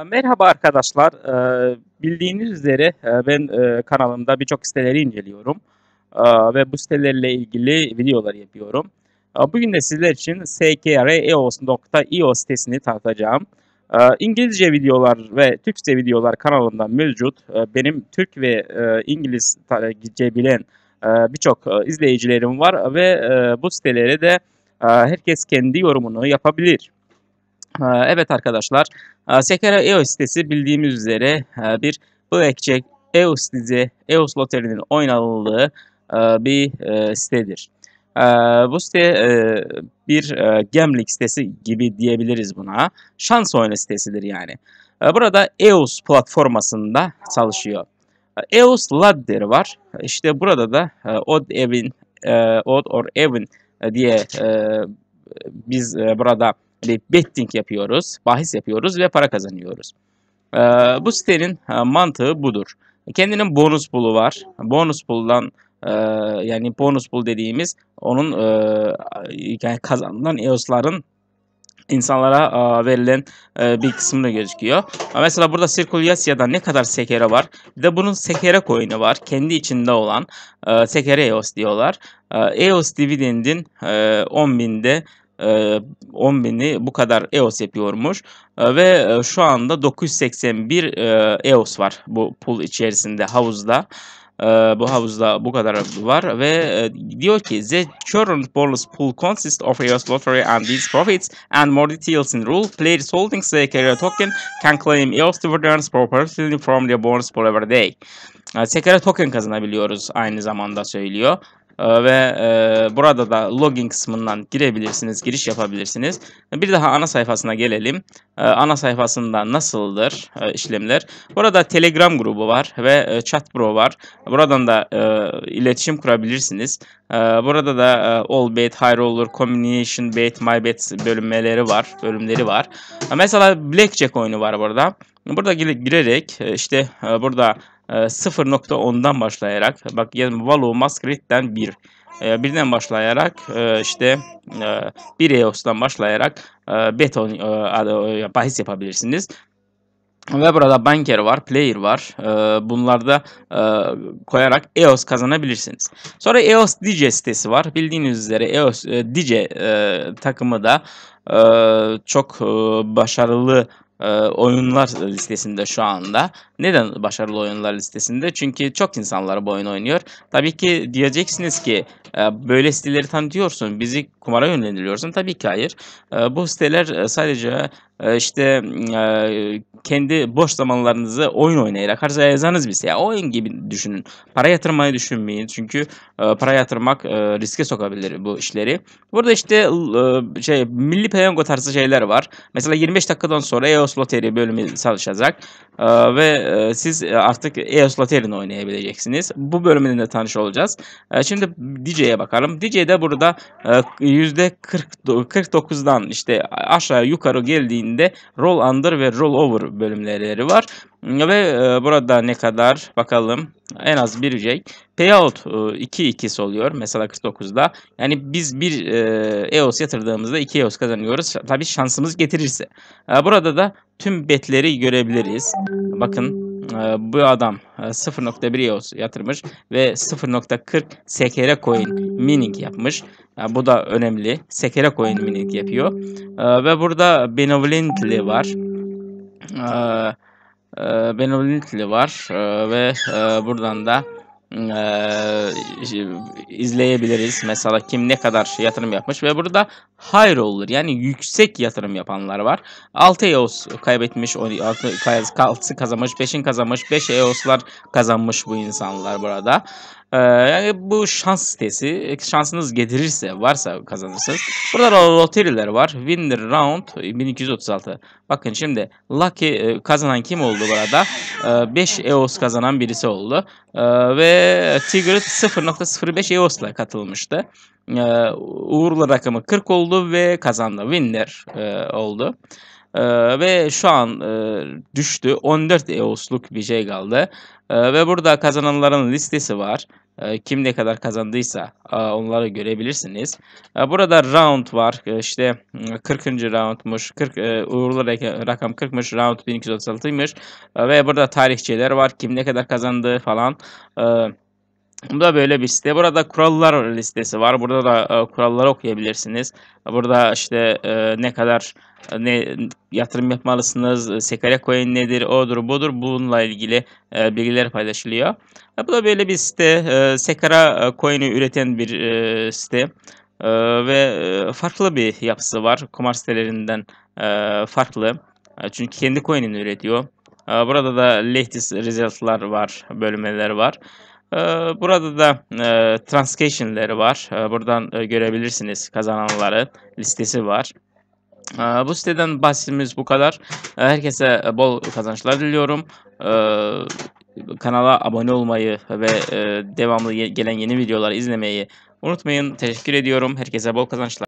Ee, merhaba arkadaşlar. Ee, bildiğiniz üzere e, ben e, kanalımda birçok siteleri inceliyorum ee, ve bu sitelerle ilgili videolar yapıyorum. Bugün de sizler için skreos.io sitesini tartacağım. İngilizce videolar ve Türkçe videolar kanalımda mevcut. Benim Türk ve e, İngilizce bilen birçok izleyicilerim var ve bu sitelere de herkes kendi yorumunu yapabilir. Ee, evet arkadaşlar, ee, Sekera EOS sitesi bildiğimiz üzere e, bir Blackjack EOS sitesi, EOS loterinin oynanıldığı e, bir e, sitedir. Ee, bu site bir gemlik sitesi gibi diyebiliriz buna. Şans oyunu sitesidir yani. Burada EOS platformasında çalışıyor. EOS Ladder var. İşte burada da Odd Evin, Odd or Evin diye biz burada Hani betting yapıyoruz, bahis yapıyoruz ve para kazanıyoruz. Ee, bu sitenin e, mantığı budur. Kendinin bonus pulu var. Bonus puldan e, yani bonus pul dediğimiz onun e, yani kazanılan EOS'ların insanlara e, verilen e, bir kısmını gözüküyor. mesela burada Circuliasia'da ne kadar sekere var. Bir de bunun sekere coin'i var. Kendi içinde olan e, sekere EOS diyorlar. EOS dividend'in e, 10.000'de 10 bini bu kadar EOS yapıyormuş ve şu anda 981 EOS e var bu pool içerisinde havuzda. bu havuzda bu kadar var ve diyor ki the current bonus pool consists of EOS lottery and these profits and more details in rule players holding the carrier token can claim EOS dividends proportionally from their bonus pool every day. Sekere token kazanabiliyoruz aynı zamanda söylüyor. Ee, ve e, burada da login kısmından girebilirsiniz, giriş yapabilirsiniz. Bir daha ana sayfasına gelelim. E, ana sayfasında nasıldır e, işlemler? Burada Telegram grubu var ve e, Chatbro var. Buradan da e, iletişim kurabilirsiniz. E, burada da e, All bet High Roller, Combination bet My bet bölümleri var, bölümleri var. E, mesela Blackjack oyunu var burada. Burada girerek e, işte e, burada 0.10'dan ee, başlayarak bak yani value mask rate'den 1 ee, birden başlayarak e, işte e, bir EOS'dan başlayarak e, beton bahis yapabilirsiniz. Ve burada banker var, player var. Ee, bunlarda koyarak EOS kazanabilirsiniz. Sonra EOS DJ sitesi var. Bildiğiniz üzere EOS DJ takımı da çok e, başarılı e, oyunlar listesinde şu anda. Neden başarılı oyunlar listesinde? Çünkü çok insanlar bu oyunu oynuyor. Tabii ki diyeceksiniz ki ee, böyle siteleri tanıtıyorsun, bizi kumara yönlendiriyorsun. Tabii ki hayır. Ee, bu siteler e, sadece e, işte e, kendi boş zamanlarınızı oyun oynayarak harcayacağınız bir şey. Oyun gibi düşünün. Para yatırmayı düşünmeyin. Çünkü para yatırmak riske sokabilir bu işleri. Burada işte şey milli piyango tarzı şeyler var. Mesela 25 dakikadan sonra EOS Loteri bölümü çalışacak. Ve siz artık EOS Loteri'ni oynayabileceksiniz. Bu bölümünde tanış olacağız. Şimdi Dice'ye bakalım. Dice'de burada %49'dan e, işte aşağı yukarı geldiğinde roll under ve roll over bölümleri var. Ve e, burada ne kadar bakalım en az bir şey. Payout 2-2 e, oluyor mesela 49'da. Yani biz bir EOS yatırdığımızda 2 EOS kazanıyoruz. Tabii şansımız getirirse. Burada da tüm betleri görebiliriz. Bakın ee, bu adam 0.1 e, EOS yatırmış ve 0.40 Sekere Coin mining yapmış. Ee, bu da önemli. Sekere Coin mining yapıyor. Ee, ve burada Benevolently var. E, Benevolently var ve e, buradan da e, izleyebiliriz. Mesela kim ne kadar şey yatırım yapmış ve burada hayır olur. Yani yüksek yatırım yapanlar var. 6 EOS kaybetmiş, 6 kazanmış, 5'in kazanmış, 5 EOS'lar kazanmış bu insanlar burada. Ee, yani bu şans sitesi şansınız getirirse varsa kazanırsınız. Burada loteriler var. Winner round 1236. E, Bakın şimdi lucky e, kazanan kim oldu burada? 5 ee, EOS kazanan birisi oldu. Ee, ve Tigrit 0.05 ile katılmıştı. Ee, uğurlu rakamı 40 oldu ve kazandı. Winner e, oldu. Ee, ve şu an e, düştü. 14 EOS'luk bir şey kaldı. E, ve burada kazananların listesi var. E, kim ne kadar kazandıysa e, onları görebilirsiniz. E, burada round var. E, işte 40. Hmm, roundmuş. 40 e, uğurlu rakam 40'mış. Round 1236'ymış. E, ve burada tarihçiler var. Kim ne kadar kazandı falan. E, bu da böyle bir site. Burada kurallar listesi var. Burada da e, kuralları okuyabilirsiniz. Burada işte e, ne kadar e, ne yatırım yapmalısınız, e, sekare coin nedir, odur, budur. Bununla ilgili e, bilgiler paylaşılıyor. E, bu da böyle bir site. E, sekara e, coin'i üreten bir e, site. E, ve farklı bir yapısı var. Kumar sitelerinden e, farklı. E, çünkü kendi coin'ini üretiyor. E, burada da latest result'lar var, bölmeler var. Ee, burada da e, transaction'leri var. E, buradan e, görebilirsiniz kazananları listesi var. E, bu siteden bahsimiz bu kadar. E, herkese bol kazançlar diliyorum. E, kanala abone olmayı ve e, devamlı gelen yeni videoları izlemeyi unutmayın. Teşekkür ediyorum. Herkese bol kazançlar.